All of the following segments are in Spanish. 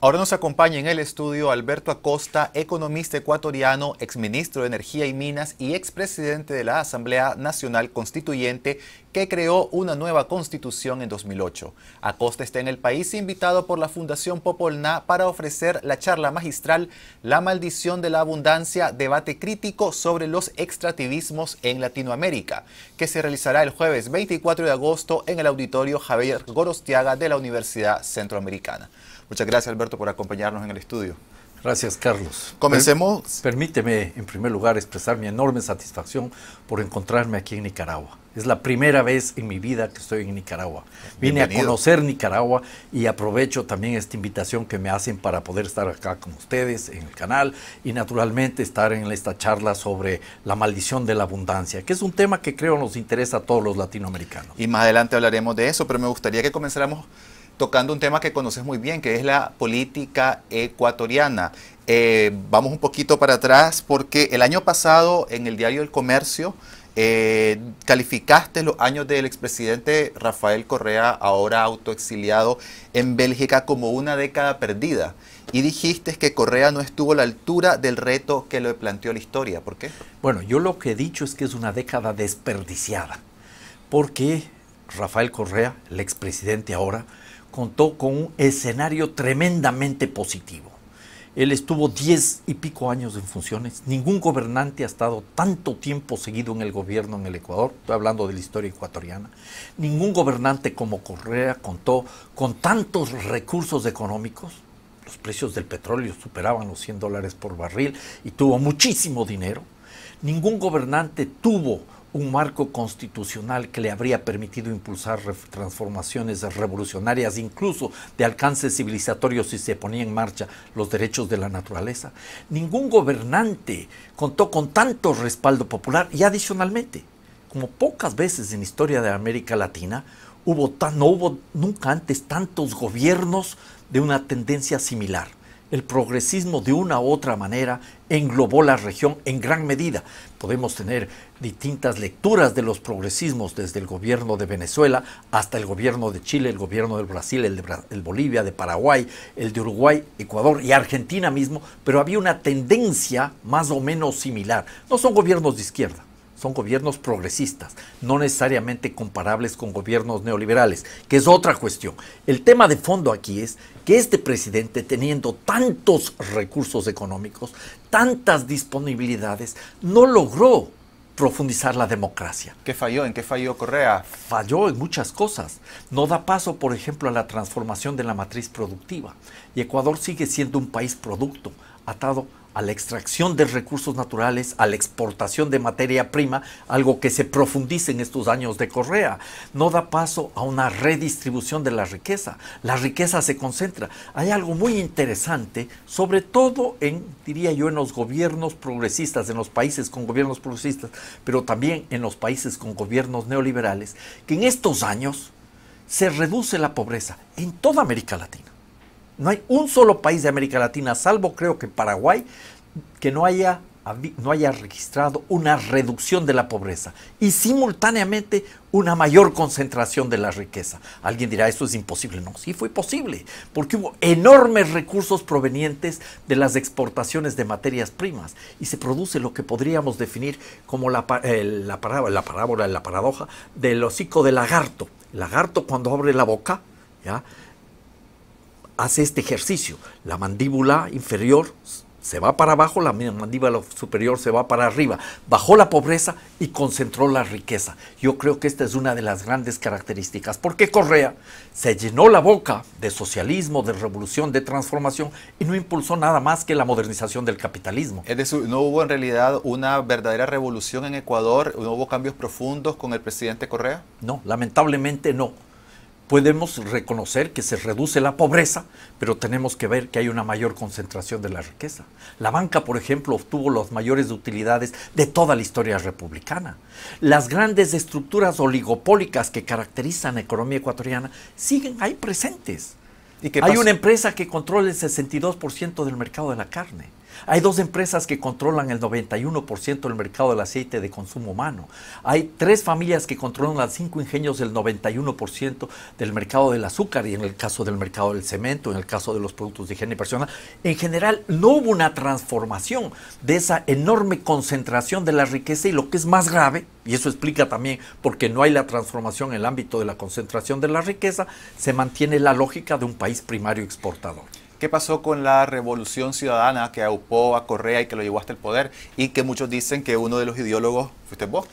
Ahora nos acompaña en el estudio Alberto Acosta, economista ecuatoriano, exministro de Energía y Minas y expresidente de la Asamblea Nacional Constituyente, que creó una nueva constitución en 2008. Acosta está en el país invitado por la Fundación Popolná para ofrecer la charla magistral La maldición de la abundancia, debate crítico sobre los extractivismos en Latinoamérica, que se realizará el jueves 24 de agosto en el auditorio Javier Gorostiaga de la Universidad Centroamericana. Muchas gracias, Alberto, por acompañarnos en el estudio. Gracias, Carlos. Comencemos. permíteme, en primer lugar, expresar mi enorme satisfacción por encontrarme aquí en Nicaragua. Es la primera vez en mi vida que estoy en Nicaragua. Vine a conocer Nicaragua y aprovecho también esta invitación que me hacen para poder estar acá con ustedes en el canal y naturalmente estar en esta charla sobre la maldición de la abundancia, que es un tema que creo nos interesa a todos los latinoamericanos. Y más adelante hablaremos de eso, pero me gustaría que comenzáramos tocando un tema que conoces muy bien, que es la política ecuatoriana. Eh, vamos un poquito para atrás porque el año pasado en el diario El Comercio eh, calificaste los años del expresidente Rafael Correa, ahora autoexiliado en Bélgica, como una década perdida. Y dijiste que Correa no estuvo a la altura del reto que le planteó la historia. ¿Por qué? Bueno, yo lo que he dicho es que es una década desperdiciada. Porque Rafael Correa, el expresidente ahora, contó con un escenario tremendamente positivo. Él estuvo diez y pico años en funciones. Ningún gobernante ha estado tanto tiempo seguido en el gobierno en el Ecuador. Estoy hablando de la historia ecuatoriana. Ningún gobernante como Correa contó con tantos recursos económicos. Los precios del petróleo superaban los 100 dólares por barril y tuvo muchísimo dinero. Ningún gobernante tuvo un marco constitucional que le habría permitido impulsar transformaciones revolucionarias, incluso de alcance civilizatorio si se ponían en marcha los derechos de la naturaleza. Ningún gobernante contó con tanto respaldo popular y adicionalmente, como pocas veces en la historia de América Latina, hubo tan, no hubo nunca antes tantos gobiernos de una tendencia similar. El progresismo de una u otra manera englobó la región en gran medida. Podemos tener distintas lecturas de los progresismos desde el gobierno de Venezuela hasta el gobierno de Chile, el gobierno del Brasil, el de el Bolivia, de Paraguay, el de Uruguay, Ecuador y Argentina mismo, pero había una tendencia más o menos similar. No son gobiernos de izquierda, son gobiernos progresistas, no necesariamente comparables con gobiernos neoliberales, que es otra cuestión. El tema de fondo aquí es que este presidente, teniendo tantos recursos económicos, tantas disponibilidades, no logró profundizar la democracia. ¿Qué falló? ¿En qué falló Correa? Falló en muchas cosas. No da paso, por ejemplo, a la transformación de la matriz productiva. Y Ecuador sigue siendo un país producto, atado a la extracción de recursos naturales, a la exportación de materia prima, algo que se profundiza en estos años de Correa. No da paso a una redistribución de la riqueza. La riqueza se concentra. Hay algo muy interesante, sobre todo en, diría yo, en los gobiernos progresistas, en los países con gobiernos progresistas, pero también en los países con gobiernos neoliberales, que en estos años se reduce la pobreza en toda América Latina no hay un solo país de América Latina, salvo creo que Paraguay, que no haya, no haya registrado una reducción de la pobreza y simultáneamente una mayor concentración de la riqueza. Alguien dirá, eso es imposible. No, sí fue posible, porque hubo enormes recursos provenientes de las exportaciones de materias primas y se produce lo que podríamos definir como la, eh, la, parábola, la parábola, la paradoja del hocico de lagarto. El lagarto cuando abre la boca, ¿ya? hace este ejercicio. La mandíbula inferior se va para abajo, la mandíbula superior se va para arriba. Bajó la pobreza y concentró la riqueza. Yo creo que esta es una de las grandes características. Porque Correa se llenó la boca de socialismo, de revolución, de transformación y no impulsó nada más que la modernización del capitalismo. no hubo en realidad una verdadera revolución en Ecuador, no hubo cambios profundos con el presidente Correa. No, lamentablemente no podemos reconocer que se reduce la pobreza, pero tenemos que ver que hay una mayor concentración de la riqueza. La banca, por ejemplo, obtuvo las mayores utilidades de toda la historia republicana. Las grandes estructuras oligopólicas que caracterizan la economía ecuatoriana siguen ahí presentes. hay una empresa que controla el 62% del mercado de la carne. Hay dos empresas que controlan el 91% del mercado del aceite de consumo humano. Hay tres familias que controlan las cinco ingenios del 91% del mercado del azúcar y en el caso del mercado del cemento, en el caso de los productos de higiene personal. En general, no hubo una transformación de esa enorme concentración de la riqueza y lo que es más grave, y eso explica también porque no hay la transformación en el ámbito de la concentración de la riqueza, se mantiene la lógica de un país primario exportador. ¿Qué pasó con la revolución ciudadana que aupó a Correa y que lo llevó hasta el poder y que muchos dicen que uno de los ideólogos fuiste vos?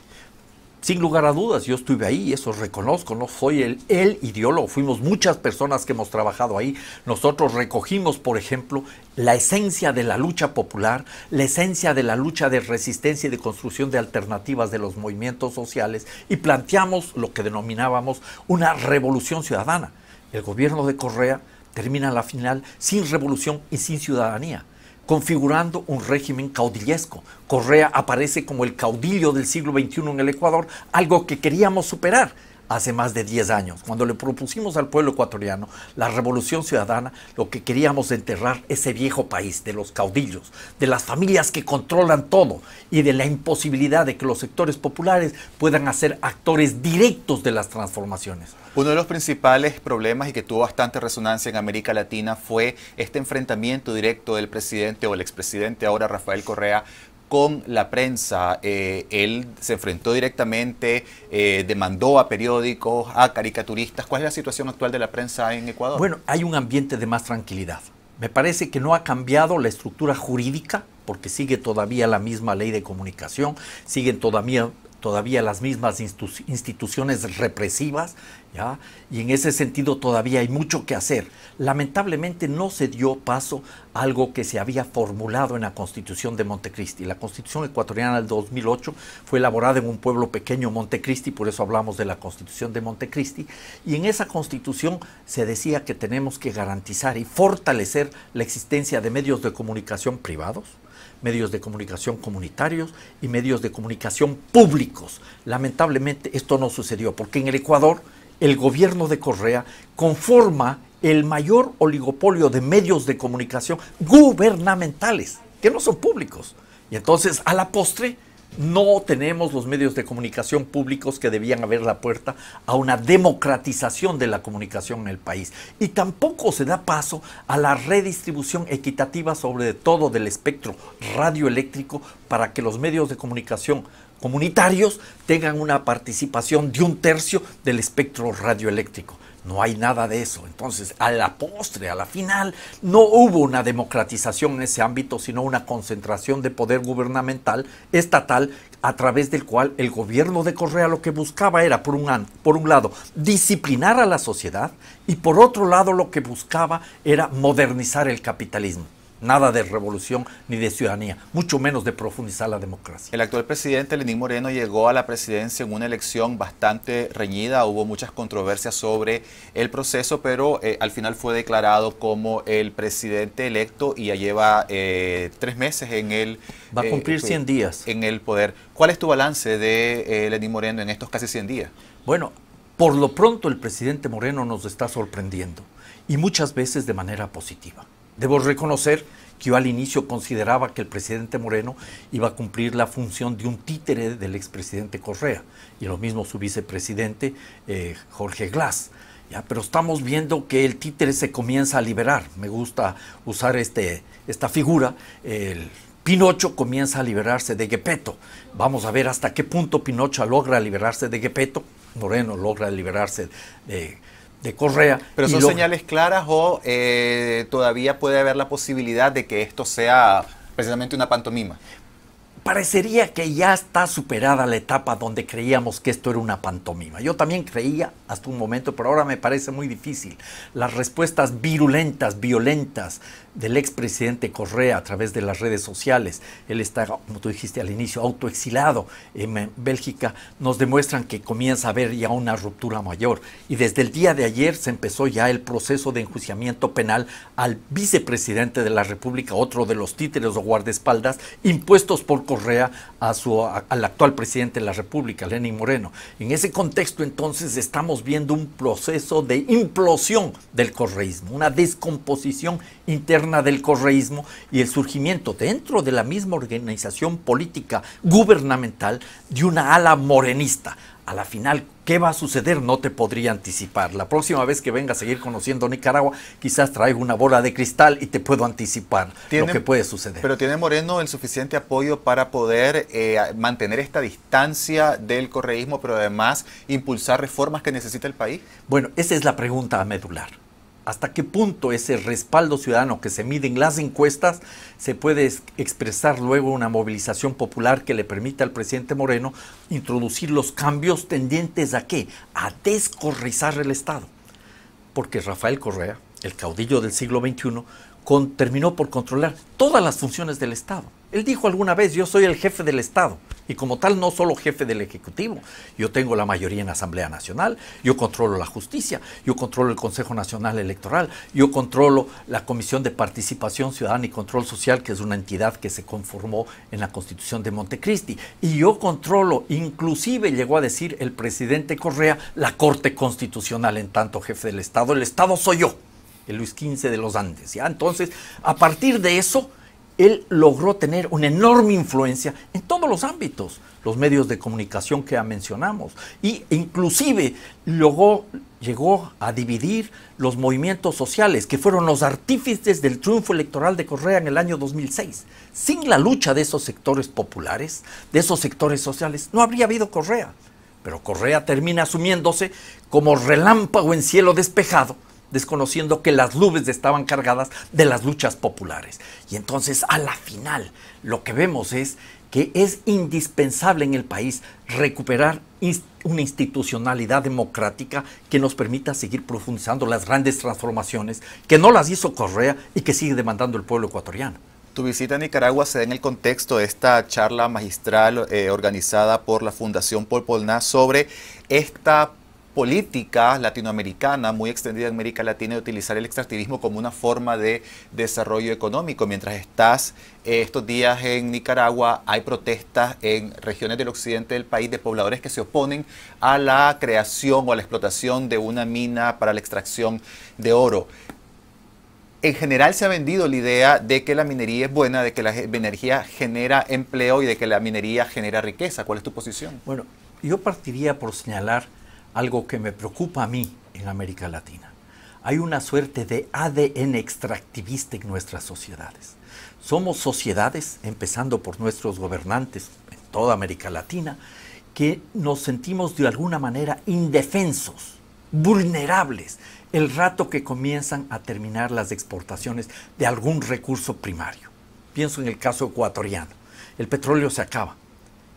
Sin lugar a dudas, yo estuve ahí, eso reconozco, no soy el, el ideólogo, fuimos muchas personas que hemos trabajado ahí. Nosotros recogimos, por ejemplo, la esencia de la lucha popular, la esencia de la lucha de resistencia y de construcción de alternativas de los movimientos sociales y planteamos lo que denominábamos una revolución ciudadana. El gobierno de Correa termina la final sin revolución y sin ciudadanía configurando un régimen caudillesco. Correa aparece como el caudillo del siglo XXI en el Ecuador, algo que queríamos superar hace más de 10 años. Cuando le propusimos al pueblo ecuatoriano la revolución ciudadana, lo que queríamos enterrar ese viejo país de los caudillos, de las familias que controlan todo y de la imposibilidad de que los sectores populares puedan hacer actores directos de las transformaciones. Uno de los principales problemas y que tuvo bastante resonancia en América Latina fue este enfrentamiento directo del presidente o el expresidente ahora Rafael Correa con la prensa. Eh, él se enfrentó directamente, eh, demandó a periódicos, a caricaturistas. ¿Cuál es la situación actual de la prensa en Ecuador? Bueno, hay un ambiente de más tranquilidad. Me parece que no ha cambiado la estructura jurídica porque sigue todavía la misma ley de comunicación, siguen todavía todavía las mismas instituciones represivas, ¿ya? y en ese sentido todavía hay mucho que hacer. Lamentablemente no se dio paso a algo que se había formulado en la Constitución de Montecristi. La Constitución ecuatoriana del 2008 fue elaborada en un pueblo pequeño, Montecristi, por eso hablamos de la Constitución de Montecristi, y en esa Constitución se decía que tenemos que garantizar y fortalecer la existencia de medios de comunicación privados, medios de comunicación comunitarios y medios de comunicación públicos. Lamentablemente esto no sucedió, porque en el Ecuador el gobierno de Correa conforma el mayor oligopolio de medios de comunicación gubernamentales, que no son públicos. Y entonces, a la postre, no tenemos los medios de comunicación públicos que debían abrir la puerta a una democratización de la comunicación en el país. Y tampoco se da paso a la redistribución equitativa sobre todo del espectro radioeléctrico para que los medios de comunicación comunitarios tengan una participación de un tercio del espectro radioeléctrico. No hay nada de eso. Entonces, a la postre, a la final, no hubo una democratización en ese ámbito, sino una concentración de poder gubernamental estatal a través del cual el gobierno de Correa lo que buscaba era, por un, por un lado, disciplinar a la sociedad y por otro lado lo que buscaba era modernizar el capitalismo nada de revolución ni de ciudadanía, mucho menos de profundizar la democracia. El actual presidente Lenín Moreno llegó a la presidencia en una elección bastante reñida, hubo muchas controversias sobre el proceso, pero eh, al final fue declarado como el presidente electo y ya lleva eh, tres meses en el... Va a eh, cumplir 100 días. En el poder. ¿Cuál es tu balance de Lenín Moreno en estos casi 100 días? Bueno, por lo pronto el presidente Moreno nos está sorprendiendo y muchas veces de manera positiva. Debo reconocer que yo al inicio consideraba que el presidente Moreno iba a cumplir la función de un títere del expresidente Correa y lo mismo su vicepresidente eh, Jorge Glass. Pero estamos viendo que el títere se comienza a liberar. Me gusta usar este, esta figura, el Pinocho comienza a liberarse de Guepeto. Vamos a ver hasta qué punto Pinocho logra liberarse de Guepeto, Moreno logra liberarse de Correa. ¿Pero son señales claras o eh, todavía puede haber la posibilidad de que esto sea precisamente una pantomima? Parecería que ya está superada la etapa donde creíamos que esto era una pantomima. Yo también creía hasta un momento, pero ahora me parece muy difícil. Las respuestas virulentas, violentas, del expresidente Correa a través de las redes sociales, él está, como tú dijiste al inicio, autoexilado en Bélgica, nos demuestran que comienza a haber ya una ruptura mayor. Y desde el día de ayer se empezó ya el proceso de enjuiciamiento penal al vicepresidente de la República, otro de los títeres o guardaespaldas, impuestos por Correa a su, al actual presidente de la República, Lenín Moreno. En ese contexto entonces estamos viendo un proceso de implosión del correísmo, una descomposición interna del correísmo y el surgimiento dentro de la misma organización política gubernamental de una ala morenista. A la final, ¿qué va a suceder? No te podría anticipar. La próxima vez que venga a seguir conociendo Nicaragua, quizás traigo una bola de cristal y te puedo anticipar lo que puede suceder. Pero tiene Moreno el suficiente apoyo para poder eh, mantener esta distancia del correísmo, pero además impulsar reformas que necesita el país. Bueno, esa es la pregunta medular hasta qué punto ese respaldo ciudadano que se mide en las encuestas se puede expresar luego una movilización popular que le permita al presidente Moreno introducir los cambios tendientes a qué? A descorrizar el Estado. Porque Rafael Correa, el caudillo del siglo XXI, terminó por controlar todas las funciones del Estado. Él dijo alguna vez, yo soy el jefe del Estado y como tal no solo jefe del Ejecutivo, yo tengo la mayoría en la Asamblea Nacional, yo controlo la justicia, yo controlo el Consejo Nacional Electoral, yo controlo la Comisión de Participación Ciudadana y Control Social, que es una entidad que se conformó en la Constitución de Montecristi, y yo controlo, inclusive llegó a decir el presidente Correa, la Corte Constitucional en tanto jefe del Estado, el Estado soy yo, el Luis XV de los Andes, ¿ya? Entonces, a partir de eso él logró tener una enorme influencia en todos los ámbitos, los medios de comunicación que ya mencionamos, e inclusive logró, llegó a dividir los movimientos sociales que fueron los artífices del triunfo electoral de Correa en el año 2006. Sin la lucha de esos sectores populares, de esos sectores sociales, no habría habido Correa. Pero Correa termina asumiéndose como relámpago en cielo despejado desconociendo que las nubes estaban cargadas de las luchas populares. Y entonces a la final lo que vemos es que es indispensable en el país recuperar una institucionalidad democrática que nos permita seguir profundizando las grandes transformaciones que no las hizo Correa y que sigue demandando el pueblo ecuatoriano. Tu visita a Nicaragua se da en el contexto de esta charla magistral eh, organizada por la Fundación Polpolna sobre esta política latinoamericana muy extendida en América Latina de utilizar el extractivismo como una forma de desarrollo económico. Mientras estás eh, estos días en Nicaragua, hay protestas en regiones del occidente del país de pobladores que se oponen a la creación o a la explotación de una mina para la extracción de oro. En general se ha vendido la idea de que la minería es buena, de que la energía genera empleo y de que la minería genera riqueza. ¿Cuál es tu posición? Bueno, yo partiría por señalar algo que me preocupa a mí en América Latina. Hay una suerte de ADN extractivista en nuestras sociedades. Somos sociedades, empezando por nuestros gobernantes en toda América Latina, que nos sentimos de alguna manera indefensos, vulnerables, el rato que comienzan a terminar las exportaciones de algún recurso primario. Pienso en el caso ecuatoriano. El petróleo se acaba.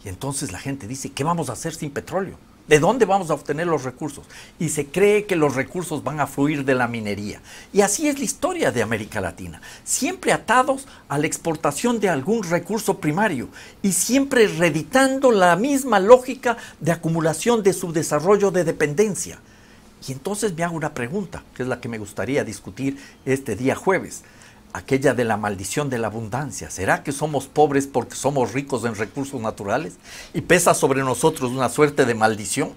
Y entonces la gente dice, ¿qué vamos a hacer sin petróleo? ¿De dónde vamos a obtener los recursos? Y se cree que los recursos van a fluir de la minería. Y así es la historia de América Latina. Siempre atados a la exportación de algún recurso primario y siempre reeditando la misma lógica de acumulación de subdesarrollo de dependencia. Y entonces me hago una pregunta, que es la que me gustaría discutir este día jueves aquella de la maldición de la abundancia. ¿Será que somos pobres porque somos ricos en recursos naturales y pesa sobre nosotros una suerte de maldición?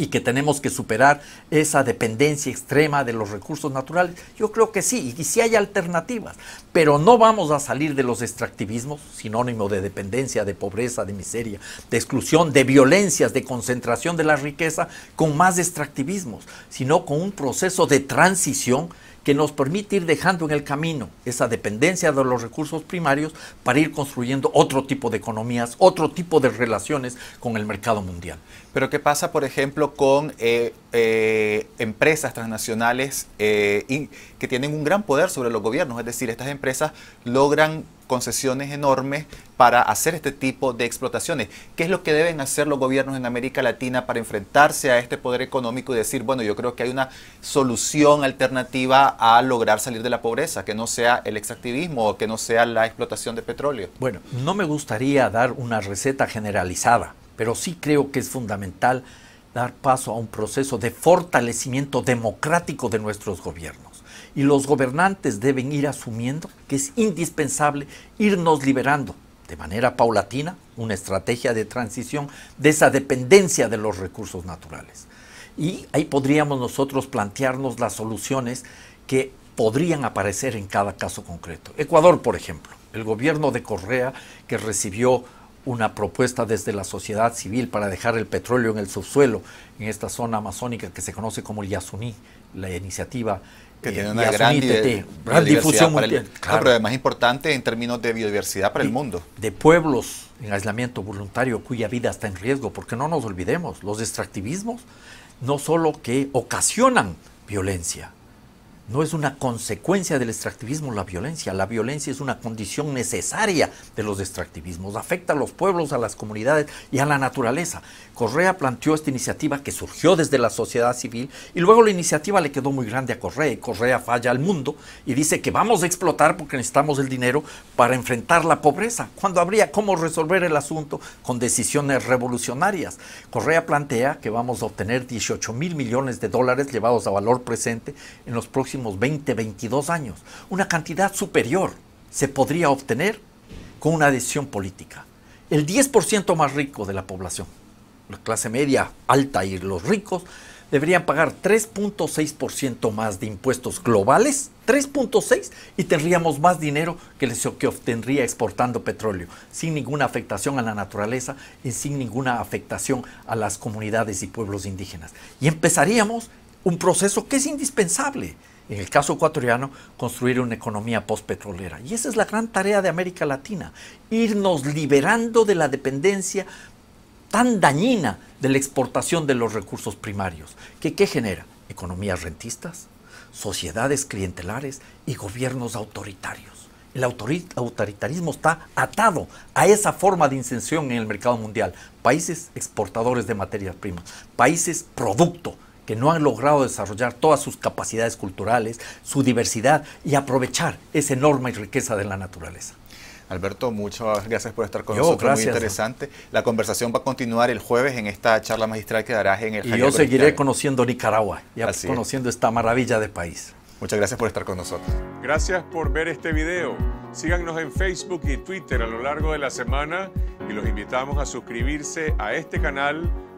y que tenemos que superar esa dependencia extrema de los recursos naturales? Yo creo que sí, y sí hay alternativas, pero no vamos a salir de los extractivismos, sinónimo de dependencia, de pobreza, de miseria, de exclusión, de violencias, de concentración de la riqueza, con más extractivismos, sino con un proceso de transición que nos permite ir dejando en el camino esa dependencia de los recursos primarios para ir construyendo otro tipo de economías, otro tipo de relaciones con el mercado mundial. Pero ¿qué pasa, por ejemplo, con eh, eh, empresas transnacionales eh, que tienen un gran poder sobre los gobiernos? Es decir, estas empresas logran concesiones enormes para hacer este tipo de explotaciones. ¿Qué es lo que deben hacer los gobiernos en América Latina para enfrentarse a este poder económico y decir, bueno, yo creo que hay una solución alternativa a lograr salir de la pobreza, que no sea el extractivismo o que no sea la explotación de petróleo? Bueno, no me gustaría dar una receta generalizada, pero sí creo que es fundamental dar paso a un proceso de fortalecimiento democrático de nuestros gobiernos y los gobernantes deben ir asumiendo que es indispensable irnos liberando de manera paulatina una estrategia de transición de esa dependencia de los recursos naturales. Y ahí podríamos nosotros plantearnos las soluciones que podrían aparecer en cada caso concreto. Ecuador, por ejemplo, el gobierno de Correa que recibió una propuesta desde la sociedad civil para dejar el petróleo en el subsuelo, en esta zona amazónica que se conoce como el Yasuní, la iniciativa que tiene una gran, difusión claro. pero además importante en términos de biodiversidad para el mundo. De pueblos en aislamiento voluntario cuya vida está en riesgo, porque no nos olvidemos, los extractivismos no solo que ocasionan violencia, no es una consecuencia del extractivismo la violencia. La violencia es una condición necesaria de los extractivismos. Afecta a los pueblos, a las comunidades y a la naturaleza. Correa planteó esta iniciativa que surgió desde la sociedad civil y luego la iniciativa le quedó muy grande a Correa. Correa falla al mundo y dice que vamos a explotar porque necesitamos el dinero para enfrentar la pobreza, cuando habría cómo resolver el asunto con decisiones revolucionarias. Correa plantea que vamos a obtener 18 mil millones de dólares llevados a valor presente en los próximos 20, 22 años, una cantidad superior se podría obtener con una decisión política. El 10% más rico de la población, la clase media alta y los ricos, deberían pagar 3.6% más de impuestos globales, 3.6%, y tendríamos más dinero que les que obtendría exportando petróleo, sin ninguna afectación a la naturaleza y sin ninguna afectación a las comunidades y pueblos indígenas. Y empezaríamos un proceso que es indispensable, en el caso ecuatoriano, construir una economía postpetrolera. Y esa es la gran tarea de América Latina, irnos liberando de la dependencia tan dañina de la exportación de los recursos primarios. que qué genera? Economías rentistas, sociedades clientelares y gobiernos autoritarios. El autoritarismo está atado a esa forma de incensión en el mercado mundial. Países exportadores de materias primas, países producto que no han logrado desarrollar todas sus capacidades culturales, su diversidad y aprovechar esa enorme riqueza de la naturaleza. Alberto, muchas gracias por estar con nosotros, gracias. muy interesante. La conversación va a continuar el jueves en esta charla magistral que darás en el Y yo seguiré conociendo Nicaragua y conociendo esta maravilla de país. Muchas gracias por estar con nosotros. Gracias por ver este video. Síganos en Facebook y Twitter a lo largo de la semana y los invitamos a suscribirse a este canal